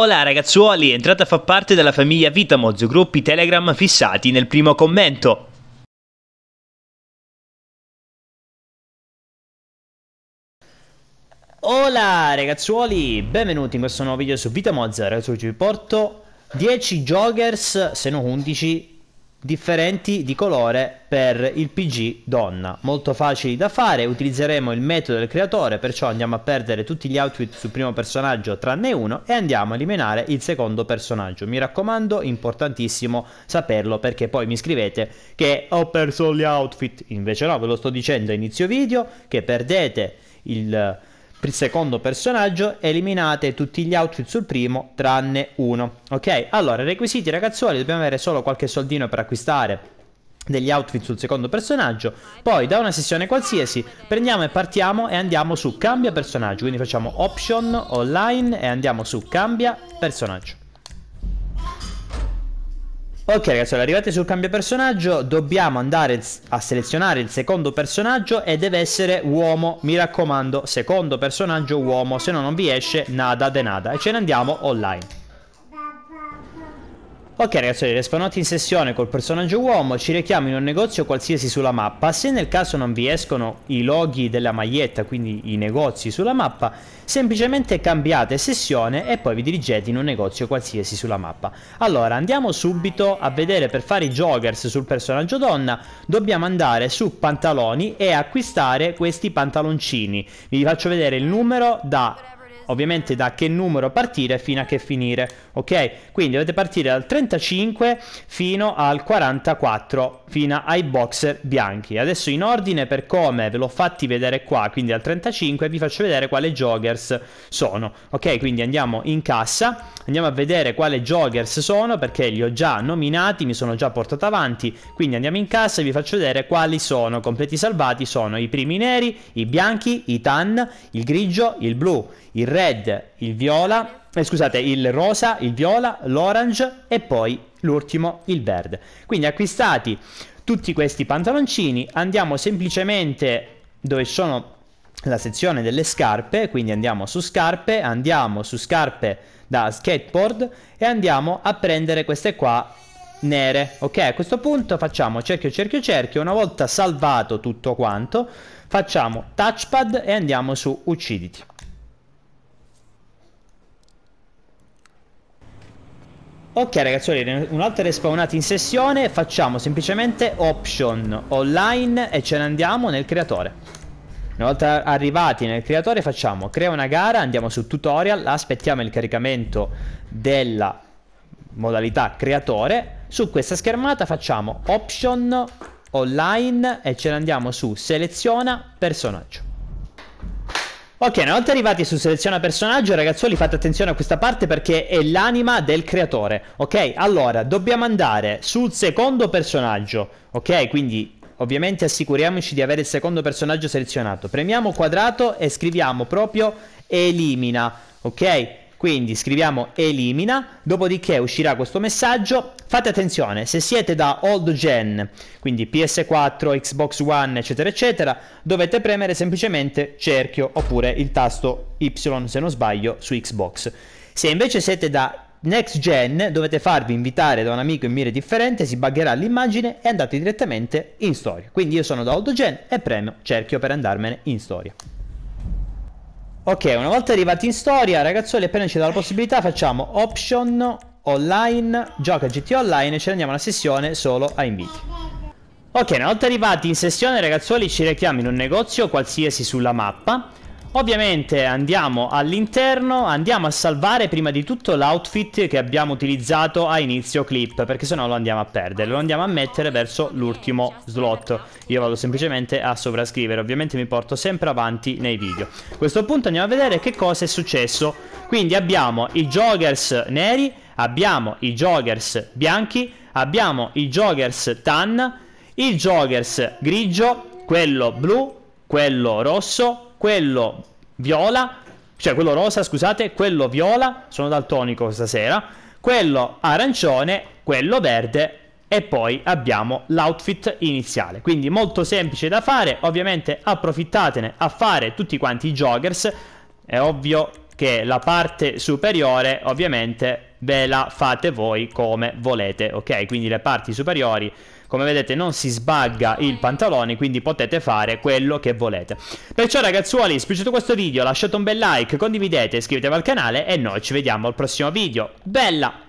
Hola ragazzuoli, entrate a far parte della famiglia Vitamoz, gruppi Telegram fissati nel primo commento. Hola ragazzuoli, benvenuti in questo nuovo video su Vitamoz, ragazzi oggi vi porto 10 joggers, se no 11, differenti di colore per il PG donna. Molto facili da fare, utilizzeremo il metodo del creatore, perciò andiamo a perdere tutti gli outfit sul primo personaggio tranne uno e andiamo a eliminare il secondo personaggio. Mi raccomando, importantissimo saperlo perché poi mi scrivete che ho perso gli outfit. Invece no, ve lo sto dicendo a inizio video che perdete il il secondo personaggio eliminate tutti gli outfit sul primo tranne uno ok allora requisiti ragazzuoli dobbiamo avere solo qualche soldino per acquistare degli outfit sul secondo personaggio poi da una sessione qualsiasi prendiamo e partiamo e andiamo su cambia personaggio quindi facciamo option online e andiamo su cambia personaggio Ok ragazzi, allora arrivati sul cambio personaggio, dobbiamo andare a selezionare il secondo personaggio e deve essere uomo, mi raccomando, secondo personaggio uomo, se no non vi esce nada de nada e ce ne andiamo online. Ok ragazzi, respawnati in sessione col personaggio uomo, ci rechiamo in un negozio qualsiasi sulla mappa, se nel caso non vi escono i loghi della maglietta, quindi i negozi sulla mappa, semplicemente cambiate sessione e poi vi dirigete in un negozio qualsiasi sulla mappa. Allora, andiamo subito a vedere per fare i joggers sul personaggio donna, dobbiamo andare su pantaloni e acquistare questi pantaloncini. Vi faccio vedere il numero da ovviamente da che numero partire fino a che finire, ok? Quindi dovete partire dal 35 fino al 44, fino ai boxer bianchi. Adesso in ordine per come ve l'ho fatti vedere qua, quindi al 35 vi faccio vedere quali joggers sono, ok? Quindi andiamo in cassa, andiamo a vedere quali joggers sono perché li ho già nominati, mi sono già portato avanti, quindi andiamo in cassa e vi faccio vedere quali sono, completi salvati sono i primi neri, i bianchi, i tan, il grigio, il blu, il red, il viola, eh, scusate, il rosa, il viola, l'orange e poi l'ultimo il verde. Quindi acquistati tutti questi pantaloncini, andiamo semplicemente dove sono la sezione delle scarpe, quindi andiamo su scarpe, andiamo su scarpe da skateboard e andiamo a prendere queste qua nere. Ok, a questo punto facciamo cerchio, cerchio, cerchio, una volta salvato tutto quanto, facciamo touchpad e andiamo su ucciditi. Ok ragazzi, ragazzuoli, un'altra respawnati in sessione, facciamo semplicemente option online e ce ne andiamo nel creatore. Una volta arrivati nel creatore facciamo crea una gara, andiamo su tutorial, aspettiamo il caricamento della modalità creatore. Su questa schermata facciamo option online e ce ne andiamo su seleziona personaggio. Ok, una volta arrivati su seleziona personaggio, ragazzuoli fate attenzione a questa parte perché è l'anima del creatore. Ok, allora dobbiamo andare sul secondo personaggio. Ok, quindi ovviamente assicuriamoci di avere il secondo personaggio selezionato. Premiamo quadrato e scriviamo proprio elimina. Ok, quindi scriviamo elimina, dopodiché uscirà questo messaggio. Fate attenzione, se siete da old gen, quindi PS4, Xbox One, eccetera, eccetera, dovete premere semplicemente cerchio oppure il tasto Y, se non sbaglio, su Xbox. Se invece siete da next gen dovete farvi invitare da un amico in mire differente, si buggerà l'immagine e andate direttamente in storia. Quindi io sono da old gen e premo cerchio per andarmene in storia. Ok, una volta arrivati in storia, ragazzuoli, appena ci dà la possibilità, facciamo option online, gioca GTA online e ci andiamo alla sessione solo a inviti. Ok, una volta arrivati in sessione, ragazzuoli, ci rechiamo in un negozio qualsiasi sulla mappa Ovviamente andiamo all'interno, andiamo a salvare prima di tutto l'outfit che abbiamo utilizzato a inizio clip, perché sennò lo andiamo a perdere, lo andiamo a mettere verso l'ultimo slot. Io vado semplicemente a sovrascrivere, ovviamente mi porto sempre avanti nei video. A questo punto andiamo a vedere che cosa è successo. Quindi abbiamo i joggers neri, abbiamo i joggers bianchi, abbiamo i joggers tan, il joggers grigio, quello blu, quello rosso, quello viola, cioè quello rosa, scusate, quello viola, sono daltonico stasera, quello arancione, quello verde e poi abbiamo l'outfit iniziale. Quindi molto semplice da fare, ovviamente approfittatene a fare tutti quanti i joggers, è ovvio che la parte superiore ovviamente ve la fate voi come volete, ok? Quindi le parti superiori come vedete non si sbagga il pantalone quindi potete fare quello che volete perciò ragazzuoli se vi è piaciuto questo video lasciate un bel like condividete iscrivetevi al canale e noi ci vediamo al prossimo video bella